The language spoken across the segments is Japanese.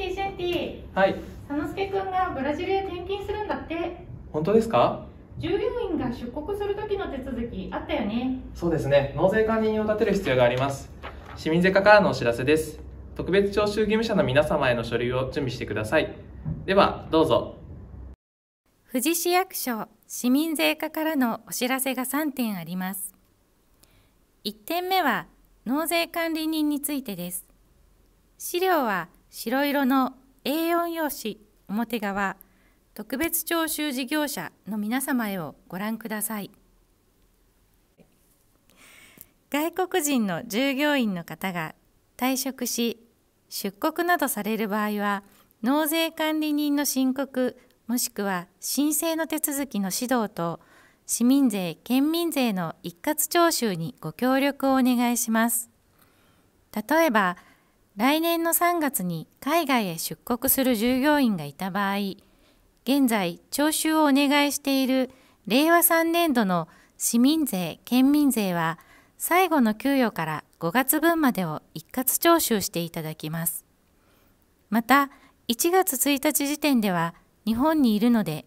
ティシェンティはい佐助くんがブラジルへ転勤するんだって本当ですか従業員が出国する時の手続きあったよねそうですね納税管理人を立てる必要があります市民税課からのお知らせです特別徴収義務者の皆様への書類を準備してくださいではどうぞ富士市役所市民税課からのお知らせが3点あります1点目は納税管理人についてです資料は白色の A4 用紙表側特別徴収事業者の皆様へをご覧ください外国人の従業員の方が退職し出国などされる場合は納税管理人の申告もしくは申請の手続きの指導と市民税・県民税の一括徴収にご協力をお願いします例えば来年の3月に海外へ出国する従業員がいた場合、現在徴収をお願いしている令和3年度の市民税・県民税は最後の給与から5月分までを一括徴収していただきます。また、1月1日時点では日本にいるので、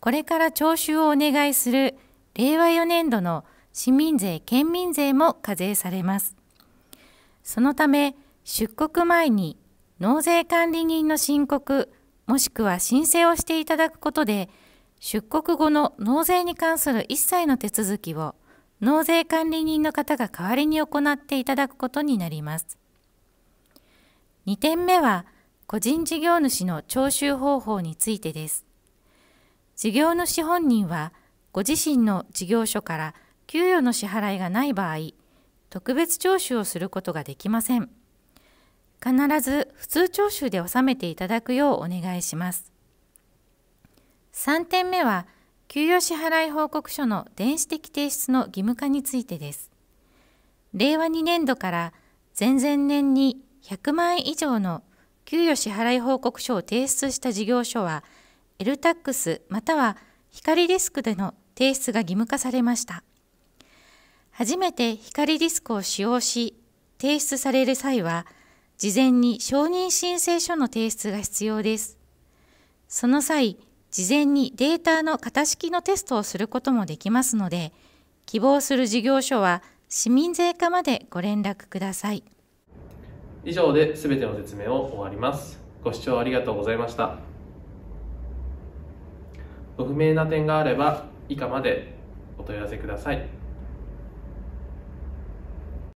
これから徴収をお願いする令和4年度の市民税・県民税も課税されます。そのため、出国前に納税管理人の申告もしくは申請をしていただくことで出国後の納税に関する一切の手続きを納税管理人の方が代わりに行っていただくことになります。2点目は個人事業主の徴収方法についてです。事業主本人はご自身の事業所から給与の支払いがない場合特別徴収をすることができません。必ず普通徴収で納めていただくようお願いします。3点目は、給与支払い報告書の電子的提出の義務化についてです。令和2年度から前々年に100万円以上の給与支払い報告書を提出した事業所は、LTAX または光ディスクでの提出が義務化されました。初めて光ディスクを使用し、提出される際は、事前に承認申請書の提出が必要です。その際、事前にデータの型式のテストをすることもできますので、希望する事業所は市民税課までご連絡ください。以上で全ての説明を終わります。ご視聴ありがとうございました。ご不明な点があれば以下までお問い合わせください。